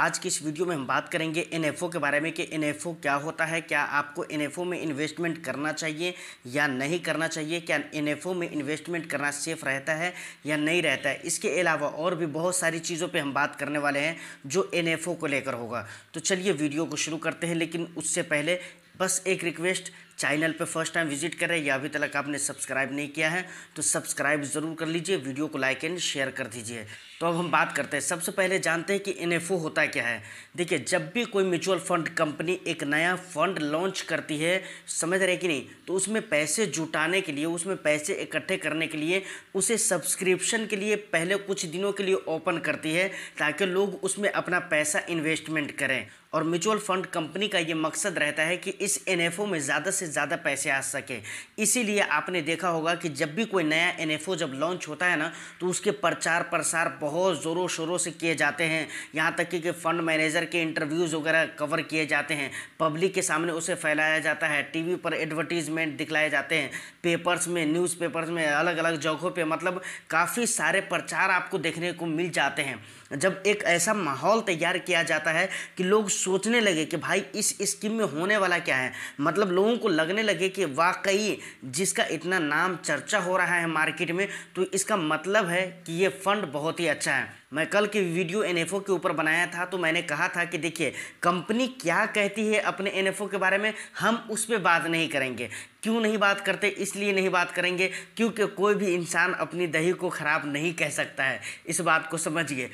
आज की इस वीडियो में हम बात करेंगे एन के बारे में कि एन क्या होता है क्या आपको एन में इन्वेस्टमेंट करना चाहिए या नहीं करना चाहिए क्या एन में इन्वेस्टमेंट करना सेफ रहता है या नहीं रहता है इसके अलावा और भी बहुत सारी चीज़ों पर हम बात करने वाले हैं जो एन को लेकर होगा तो चलिए वीडियो को शुरू करते हैं लेकिन उससे पहले बस एक रिक्वेस्ट चैनल पर फर्स्ट टाइम विजिट कर रहे हैं या अभी तक आपने सब्सक्राइब नहीं किया है तो सब्सक्राइब ज़रूर कर लीजिए वीडियो को लाइक एंड शेयर कर दीजिए तो अब हम बात करते हैं सबसे पहले जानते हैं कि एन होता क्या है देखिए जब भी कोई म्यूचुअल फंड कंपनी एक नया फंड लॉन्च करती है समझ रहे कि नहीं तो उसमें पैसे जुटाने के लिए उसमें पैसे इकट्ठे करने के लिए उसे सब्सक्रिप्शन के लिए पहले कुछ दिनों के लिए ओपन करती है ताकि लोग उसमें अपना पैसा इन्वेस्टमेंट करें और म्यूचुअल फंड कंपनी का ये मकसद रहता है कि इस एन में ज़्यादा से ज़्यादा पैसे आ सके इसीलिए आपने देखा होगा कि जब भी कोई नया एन जब लॉन्च होता है ना तो उसके प्रचार प्रसार बहुत ज़ोरों शोरों से किए जाते हैं यहाँ तक कि फंड मैनेजर के इंटरव्यूज़ वगैरह कवर किए जाते हैं पब्लिक के सामने उसे फैलाया जाता है टीवी पर एडवर्टीजमेंट दिखलाए जाते हैं पेपर्स में न्यूज़पेपर्स में अलग अलग जगहों पे मतलब काफ़ी सारे प्रचार आपको देखने को मिल जाते हैं जब एक ऐसा माहौल तैयार किया जाता है कि लोग सोचने लगे कि भाई इस स्कीम में होने वाला क्या है मतलब लोगों को लगने लगे कि वाकई जिसका इतना नाम चर्चा हो रहा है मार्केट में तो इसका मतलब है कि ये फंड बहुत ही अच्छा है मैं कल की वीडियो एन के ऊपर बनाया था तो मैंने कहा था कि देखिए कंपनी क्या कहती है अपने एन के बारे में हम उस पर बात नहीं करेंगे क्यों नहीं बात करते इसलिए नहीं बात करेंगे क्योंकि कोई भी इंसान अपनी दही को ख़राब नहीं कह सकता है इस बात को समझिए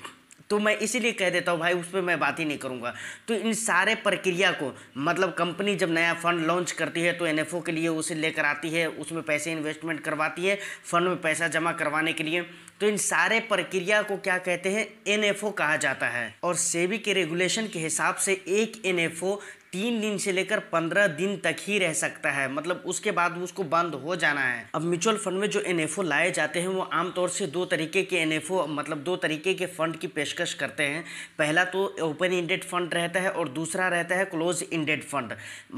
तो मैं इसीलिए कह देता हूँ भाई उस पर मैं बात ही नहीं करूँगा तो इन सारे प्रक्रिया को मतलब कंपनी जब नया फंड लॉन्च करती है तो एनएफओ के लिए उसे लेकर आती है उसमें पैसे इन्वेस्टमेंट करवाती है फंड में पैसा जमा करवाने के लिए तो इन सारे प्रक्रिया को क्या कहते हैं एनएफओ कहा जाता है और सेबी के रेगुलेशन के हिसाब से एक एनएफओ तीन दिन से लेकर पंद्रह दिन तक ही रह सकता है मतलब उसके बाद उसको बंद हो जाना है अब म्यूचुअल फंड में जो एन लाए जाते हैं वो आमतौर से दो तरीके के एन मतलब दो तरीके के फंड की पेशकश करते हैं पहला तो ओपन इंडेड फंड रहता है और दूसरा रहता है क्लोज इंडेड फंड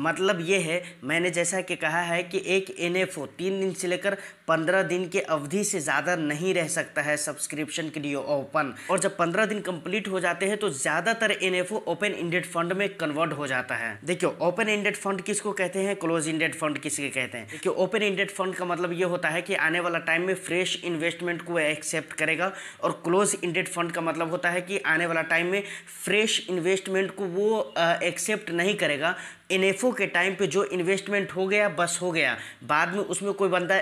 मतलब ये है मैंने जैसा कि कहा है कि एक एन तीन दिन से लेकर पंद्रह दिन के अवधि से ज़्यादा नहीं रह सकता है सब्सक्रिप्शन के लिए ओपन और जब पंद्रह दिन कंप्लीट हो जाते हैं तो ज़्यादातर एन ओपन इंडेड फंड में कन्वर्ट हो जाता है हैं देखियो ओपन इंडेड फंड किसको कहते हैं क्लोज इंडेड फंड किसके कहते हैं देखियो ओपन इंडेड फंड का मतलब ये होता है कि आने वाला टाइम में फ्रेश इन्वेस्टमेंट को एक्सेप्ट करेगा और क्लोज इंडेड फंड का मतलब होता है कि आने वाला टाइम में फ्रेश इन्वेस्टमेंट को वो एक्सेप्ट नहीं करेगा एन के टाइम पे जो इन्वेस्टमेंट हो गया बस हो गया बाद में उसमें कोई बंदा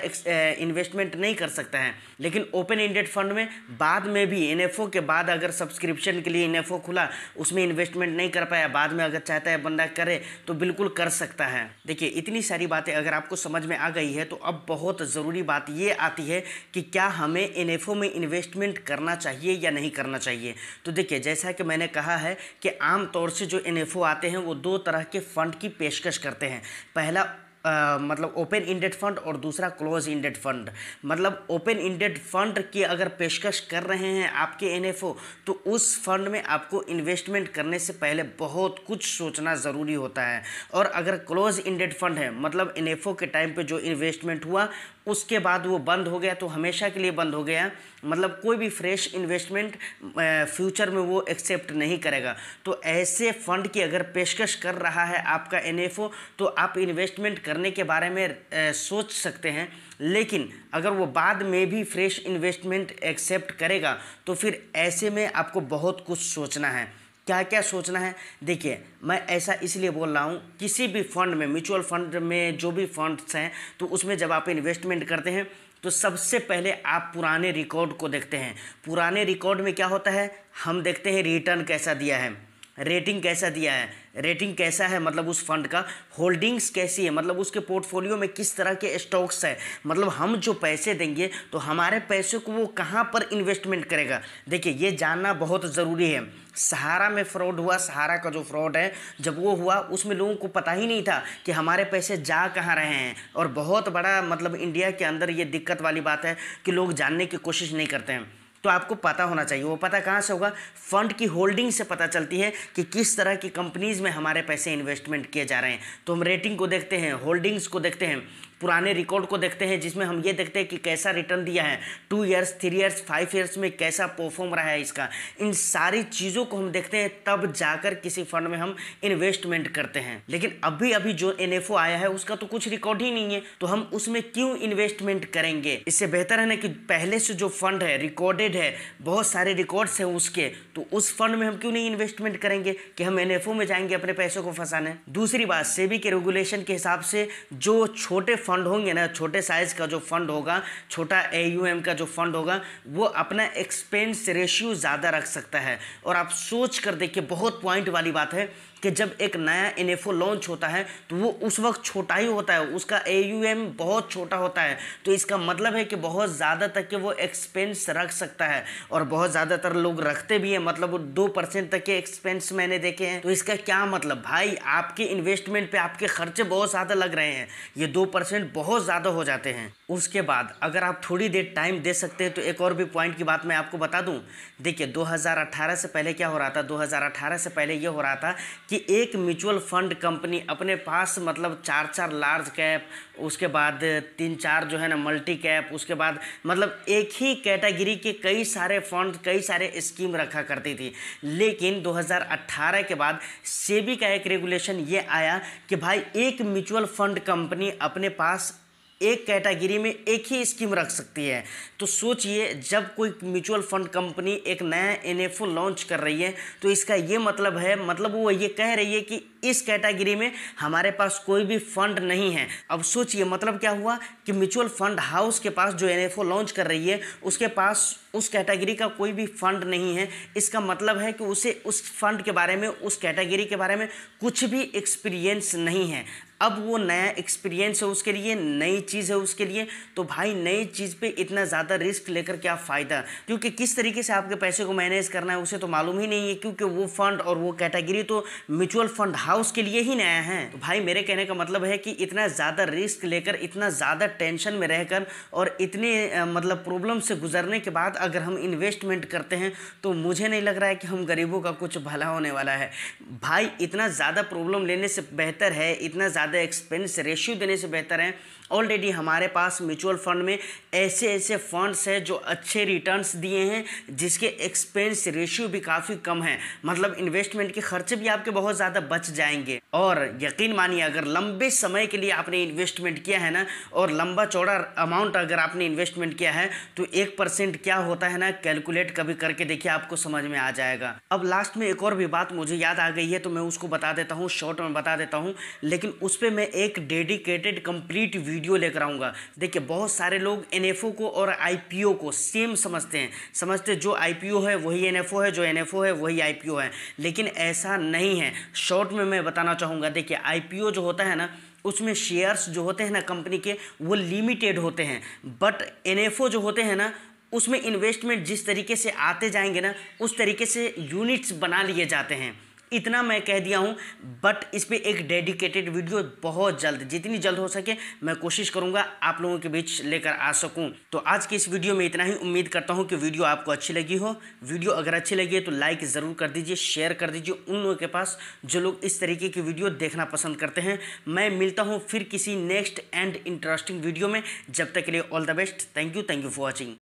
इन्वेस्टमेंट नहीं कर सकता है लेकिन ओपन इंडेड फंड में बाद में भी एन के बाद अगर सब्सक्रिप्शन के लिए एन खुला उसमें इन्वेस्टमेंट नहीं कर पाया बाद में अगर चाहता है बंदा करे तो बिल्कुल कर सकता है देखिए इतनी सारी बातें अगर आपको समझ में आ गई है तो अब बहुत ज़रूरी बात ये आती है कि क्या हमें एन में इन्वेस्टमेंट करना चाहिए या नहीं करना चाहिए तो देखिए जैसा कि मैंने कहा है कि आमतौर से जो एन आते हैं वो दो तरह के फंड फंड की पेशकश करते हैं पहला Uh, मतलब ओपन इंडेड फंड और दूसरा क्लोज इंडेड फंड मतलब ओपन इंडेड फंड की अगर पेशकश कर रहे हैं आपके एनएफओ तो उस फंड में आपको इन्वेस्टमेंट करने से पहले बहुत कुछ सोचना ज़रूरी होता है और अगर क्लोज इंडेड फंड है मतलब एनएफओ के टाइम पे जो इन्वेस्टमेंट हुआ उसके बाद वो बंद हो गया तो हमेशा के लिए बंद हो गया मतलब कोई भी फ्रेश इन्वेस्टमेंट फ्यूचर में वो एक्सेप्ट नहीं करेगा तो ऐसे फंड की अगर पेशकश कर रहा है आपका एन तो आप इन्वेस्टमेंट करने के बारे में सोच सकते हैं लेकिन अगर वो बाद में भी फ्रेश इन्वेस्टमेंट एक्सेप्ट करेगा तो फिर ऐसे में आपको बहुत कुछ सोचना है क्या क्या सोचना है देखिए मैं ऐसा इसलिए बोल रहा हूँ किसी भी फंड में म्यूचुअल फंड में जो भी फंड्स हैं तो उसमें जब आप इन्वेस्टमेंट करते हैं तो सबसे पहले आप पुराने रिकॉर्ड को देखते हैं पुराने रिकॉर्ड में क्या होता है हम देखते हैं रिटर्न कैसा दिया है रेटिंग कैसा दिया है रेटिंग कैसा है मतलब उस फंड का होल्डिंग्स कैसी है मतलब उसके पोर्टफोलियो में किस तरह के स्टॉक्स है मतलब हम जो पैसे देंगे तो हमारे पैसे को वो कहाँ पर इन्वेस्टमेंट करेगा देखिए ये जानना बहुत ज़रूरी है सहारा में फ्रॉड हुआ सहारा का जो फ्रॉड है जब वो हुआ उसमें लोगों को पता ही नहीं था कि हमारे पैसे जा कहाँ रहे हैं और बहुत बड़ा मतलब इंडिया के अंदर ये दिक्कत वाली बात है कि लोग जानने की कोशिश नहीं करते हैं तो आपको पता होना चाहिए वो पता कहाँ से होगा फंड की होल्डिंग से पता चलती है कि किस तरह की कंपनीज में हमारे पैसे इन्वेस्टमेंट किए जा रहे हैं तो हम रेटिंग को देखते हैं होल्डिंग्स को देखते हैं पुराने रिकॉर्ड को देखते हैं जिसमें हम ये देखते हैं कि कैसा रिटर्न दिया है two years three years five years में कैसा परफॉर्म रहा है इसका इन सारी चीज़ों को हम देखते हैं तब जाकर किसी फंड में हम इन्वेस्टमेंट करते हैं लेकिन अभी अभी जो एन आया है उसका तो कुछ रिकॉर्ड ही नहीं है तो हम उसमें क्यों इन्वेस्टमेंट करेंगे इससे बेहतर है ना कि पहले से जो फंड है रिकॉर्डेड है बहुत सारे रिकॉर्ड्स हैं उसके तो उस फंड में हम क्यों नहीं इन्वेस्टमेंट करेंगे कि हम एन में जाएंगे अपने पैसों को फंसाने दूसरी बात सेबी के रेगुलेशन के हिसाब से जो छोटे फंड फंड होंगे ना छोटे साइज़ का जो फंड होगा छोटा ए का जो फंड होगा वो अपना एक्सपेंस रेशियो ज़्यादा रख सकता है और आप सोच कर देखिए बहुत पॉइंट वाली बात है कि जब एक नया एन लॉन्च होता है तो वो उस वक्त छोटा ही होता है उसका ए बहुत छोटा होता है तो इसका मतलब है कि बहुत ज़्यादा तक के वो एक्सपेंस रख सकता है और बहुत ज़्यादातर लोग रखते भी हैं मतलब दो परसेंट तक के एक्सपेंस मैंने देखे हैं तो इसका क्या मतलब भाई आपके इन्वेस्टमेंट पर आपके खर्चे बहुत ज़्यादा लग रहे हैं ये दो परसेंट बहुत ज़्यादा हो जाते हैं उसके बाद अगर आप थोड़ी देर टाइम दे सकते हैं तो एक और भी पॉइंट की बात मैं आपको बता दूँ देखिए दो से पहले क्या हो रहा था दो से पहले ये हो रहा था कि कि एक म्यूचुअल फंड कंपनी अपने पास मतलब चार चार लार्ज कैप उसके बाद तीन चार जो है ना मल्टी कैप उसके बाद मतलब एक ही कैटेगरी के कई सारे फंड कई सारे स्कीम रखा करती थी लेकिन 2018 के बाद सेबी का एक रेगुलेशन ये आया कि भाई एक म्यूचुअल फंड कंपनी अपने पास एक कैटेगरी में एक ही स्कीम रख सकती है तो सोचिए जब कोई म्यूचुअल फंड कंपनी एक नया एन लॉन्च कर रही है तो इसका ये मतलब है मतलब वो ये कह रही है कि इस कैटेगरी में हमारे पास कोई भी फंड नहीं है अब सोचिए मतलब क्या हुआ कि म्यूचुअल फंड हाउस के पास जो एन लॉन्च कर रही है उसके पास उस कैटेगरी का कोई भी फंड नहीं है इसका मतलब है कि उसे उस फंड के बारे में उस कैटेगरी के बारे में कुछ भी एक्सपीरियंस नहीं है अब वो नया एक्सपीरियंस है उसके लिए नई चीज़ है उसके लिए तो भाई नई चीज़ पे इतना ज़्यादा रिस्क लेकर क्या फ़ायदा क्योंकि किस तरीके से आपके पैसे को मैनेज करना है उसे तो मालूम ही नहीं है क्योंकि वो फंड और वो कैटेगरी तो म्यूचुअल फंड हाउस के लिए ही नया है तो भाई मेरे कहने का मतलब है कि इतना ज़्यादा रिस्क लेकर इतना ज़्यादा टेंशन में रहकर और इतने मतलब प्रॉब्लम से गुजरने के बाद अगर हम इन्वेस्टमेंट करते हैं तो मुझे नहीं लग रहा है कि हम गरीबों का कुछ भला होने वाला है भाई इतना ज़्यादा प्रॉब्लम लेने से बेहतर है इतना ज़्यादा एक्सपेंस रेशियो देने से बेहतर है ऑलरेडी हमारे पास म्यूचुअल फंड में ऐसे ऐसे फंड्स हैं जो अच्छे रिटर्न्स दिए हैं जिसके एक्सपेंस रेशियो भी काफ़ी कम है मतलब इन्वेस्टमेंट के खर्चे भी आपके बहुत ज़्यादा बच जाएंगे और यकीन मानिए अगर लंबे समय के लिए आपने इन्वेस्टमेंट किया है ना और लंबा चौड़ा अमाउंट अगर आपने इन्वेस्टमेंट किया है तो एक परसेंट क्या हो होता है ना कैलकुलेट कभी करके देखिए आपको समझ में आ जाएगा अब लास्ट में एक और भी बात मुझे याद आ गई है तो मैं उसको बता देता हूँ शॉर्ट में बता देता हूँ लेकिन उस पर मैं एक डेडिकेटेड कंप्लीट वीडियो लेकर आऊँगा देखिए बहुत सारे लोग एन को और आई को सेम समझते हैं समझते जो आई है वही एन है जो एन है वही आई है लेकिन ऐसा नहीं है शॉर्ट में मैं बताना चाहूँगा देखिए आई जो होता है ना उसमें शेयर्स जो होते हैं ना कंपनी के वो लिमिटेड होते हैं बट एन जो होते हैं ना उसमें इन्वेस्टमेंट जिस तरीके से आते जाएंगे ना उस तरीके से यूनिट्स बना लिए जाते हैं इतना मैं कह दिया हूँ बट इस पर एक डेडिकेटेड वीडियो बहुत जल्द जितनी जल्द हो सके मैं कोशिश करूँगा आप लोगों के बीच लेकर आ सकूँ तो आज की इस वीडियो में इतना ही उम्मीद करता हूँ कि वीडियो आपको अच्छी लगी हो वीडियो अगर अच्छी लगी है तो लाइक ज़रूर कर दीजिए शेयर कर दीजिए उन लोगों के पास जो लोग इस तरीके की वीडियो देखना पसंद करते हैं मैं मिलता हूँ फिर किसी नेक्स्ट एंड इंटरेस्टिंग वीडियो में जब तक के लिए all the best thank you thank you for watching